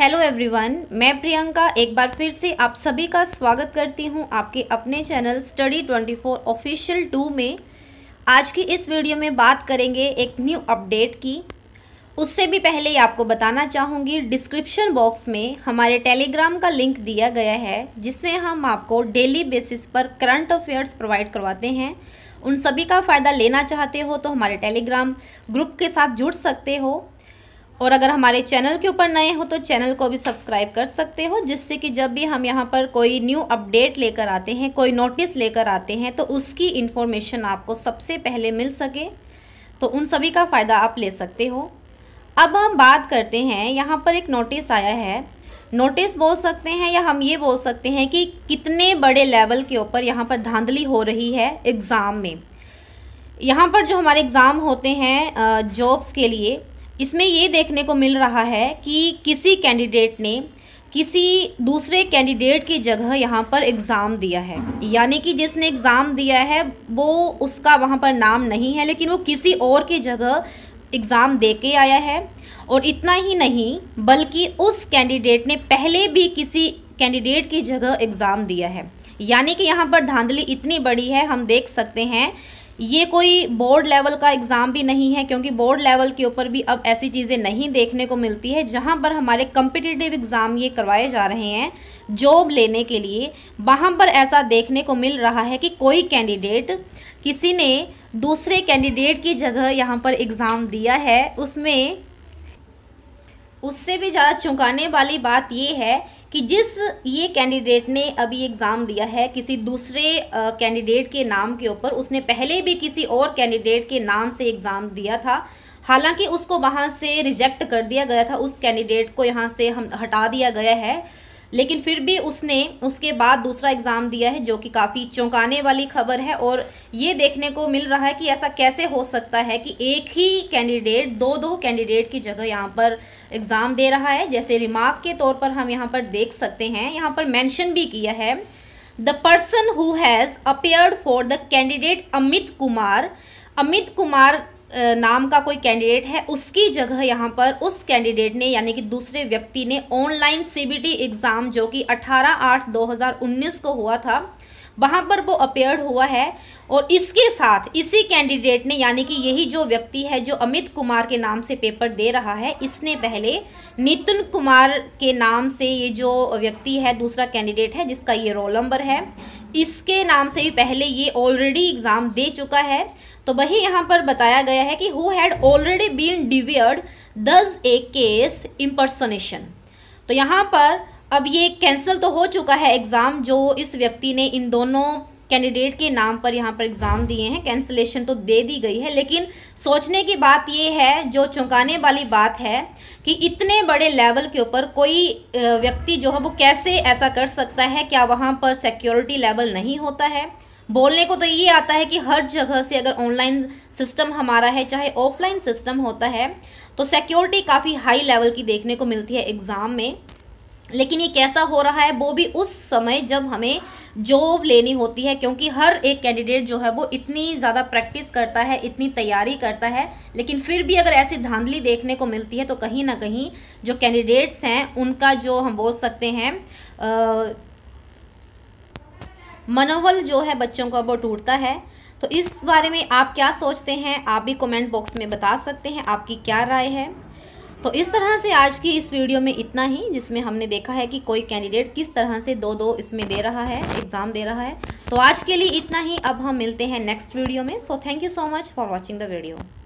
hello everyone मैं प्रियंका एक बार फिर से आप सभी का स्वागत करती हूं आपके अपने चैनल स्टडी 24 ऑफिशियल टू में आज की इस वीडियो में बात करेंगे एक न्यू अपडेट की उससे भी पहले ही आपको बताना चाहूँगी डिस्क्रिप्शन बॉक्स में हमारे टेलीग्राम का लिंक दिया गया है जिसमें हम आपको डेली बेसिस पर करंट अफेयर्स प्रोवाइड करवाते हैं उन सभी का फ़ायदा लेना चाहते हो तो हमारे टेलीग्राम ग्रुप के साथ जुड़ सकते हो और अगर हमारे चैनल के ऊपर नए हो तो चैनल को भी सब्सक्राइब कर सकते हो जिससे कि जब भी हम यहाँ पर कोई न्यू अपडेट लेकर आते हैं कोई नोटिस लेकर आते हैं तो उसकी इन्फॉर्मेशन आपको सबसे पहले मिल सके तो उन सभी का फ़ायदा आप ले सकते हो अब हम बात करते हैं यहाँ पर एक नोटिस आया है नोटिस बोल सकते हैं या हम ये बोल सकते हैं कि कितने बड़े लेवल के ऊपर यहाँ पर धांधली हो रही है एग्ज़ाम में यहाँ पर जो हमारे एग्ज़ाम होते हैं जॉब्स के लिए इसमें ये देखने को मिल रहा है कि किसी कैंडिडेट ने किसी दूसरे कैंडिडेट की जगह यहाँ पर एग्ज़ाम दिया है यानी कि जिसने एग्ज़ाम दिया है वो उसका वहाँ पर नाम नहीं है लेकिन वो किसी और की जगह एग्ज़ाम दे के आया है और इतना ही नहीं बल्कि उस कैंडिडेट ने पहले भी किसी कैंडिडेट की जगह एग्ज़ाम दिया है यानी कि यहाँ पर धांधली इतनी बड़ी है हम देख सकते हैं ये कोई बोर्ड लेवल का एग्ज़ाम भी नहीं है क्योंकि बोर्ड लेवल के ऊपर भी अब ऐसी चीज़ें नहीं देखने को मिलती है जहाँ पर हमारे कम्पिटिटिव एग्ज़ाम ये करवाए जा रहे हैं जॉब लेने के लिए वहाँ पर ऐसा देखने को मिल रहा है कि कोई कैंडिडेट किसी ने दूसरे कैंडिडेट की जगह यहाँ पर एग्ज़ाम दिया है उसमें उससे भी ज़्यादा चौंकाने वाली बात ये है कि जिस ये कैंडिडेट ने अभी एग्ज़ाम दिया है किसी दूसरे कैंडिडेट के नाम के ऊपर उसने पहले भी किसी और कैंडिडेट के नाम से एग्ज़ाम दिया था हालांकि उसको वहाँ से रिजेक्ट कर दिया गया था उस कैंडिडेट को यहाँ से हम हटा दिया गया है लेकिन फिर भी उसने उसके बाद दूसरा एग्ज़ाम दिया है जो कि काफ़ी चौंकाने वाली खबर है और ये देखने को मिल रहा है कि ऐसा कैसे हो सकता है कि एक ही कैंडिडेट दो दो कैंडिडेट की जगह यहाँ पर एग्ज़ाम दे रहा है जैसे रिमार्क के तौर पर हम यहाँ पर देख सकते हैं यहाँ पर मैंशन भी किया है the person who has appeared for the candidate Amit Kumar Amit Kumar नाम का कोई कैंडिडेट है उसकी जगह यहाँ पर उस कैंडिडेट ने यानी कि दूसरे व्यक्ति ने ऑनलाइन सीबीटी एग्ज़ाम जो कि 18 आठ 2019 को हुआ था वहाँ पर वो अपेयर हुआ है और इसके साथ इसी कैंडिडेट ने यानी कि यही जो व्यक्ति है जो अमित कुमार के नाम से पेपर दे रहा है इसने पहले नितिन कुमार के नाम से ये जो व्यक्ति है दूसरा कैंडिडेट है जिसका ये रोल नंबर है इसके नाम से भी पहले ये ऑलरेडी एग्ज़ाम दे चुका है तो वही यहाँ पर बताया गया है कि who had already been debarred दज ए केस इम्पर्सनेशन तो यहाँ पर अब ये कैंसिल तो हो चुका है एग्ज़ाम जो इस व्यक्ति ने इन दोनों कैंडिडेट के नाम पर यहाँ पर एग्ज़ाम दिए हैं कैंसिलेशन तो दे दी गई है लेकिन सोचने की बात ये है जो चौंकाने वाली बात है कि इतने बड़े लेवल के ऊपर कोई व्यक्ति जो है वो कैसे ऐसा कर सकता है क्या वहाँ पर सिक्योरिटी लेवल नहीं होता है बोलने को तो ये आता है कि हर जगह से अगर ऑनलाइन सिस्टम हमारा है चाहे ऑफलाइन सिस्टम होता है तो सिक्योरिटी काफ़ी हाई लेवल की देखने को मिलती है एग्ज़ाम में लेकिन ये कैसा हो रहा है वो भी उस समय जब हमें जॉब लेनी होती है क्योंकि हर एक कैंडिडेट जो है वो इतनी ज़्यादा प्रैक्टिस करता है इतनी तैयारी करता है लेकिन फिर भी अगर ऐसी धांधली देखने को मिलती है तो कहीं ना कहीं जो कैंडिडेट्स हैं उनका जो हम बोल सकते हैं आ, मनोबल जो है बच्चों का वो टूटता है तो इस बारे में आप क्या सोचते हैं आप भी कमेंट बॉक्स में बता सकते हैं आपकी क्या राय है तो इस तरह से आज की इस वीडियो में इतना ही जिसमें हमने देखा है कि कोई कैंडिडेट किस तरह से दो दो इसमें दे रहा है एग्ज़ाम दे रहा है तो आज के लिए इतना ही अब हम मिलते हैं नेक्स्ट वीडियो में so thank you so much for watching the video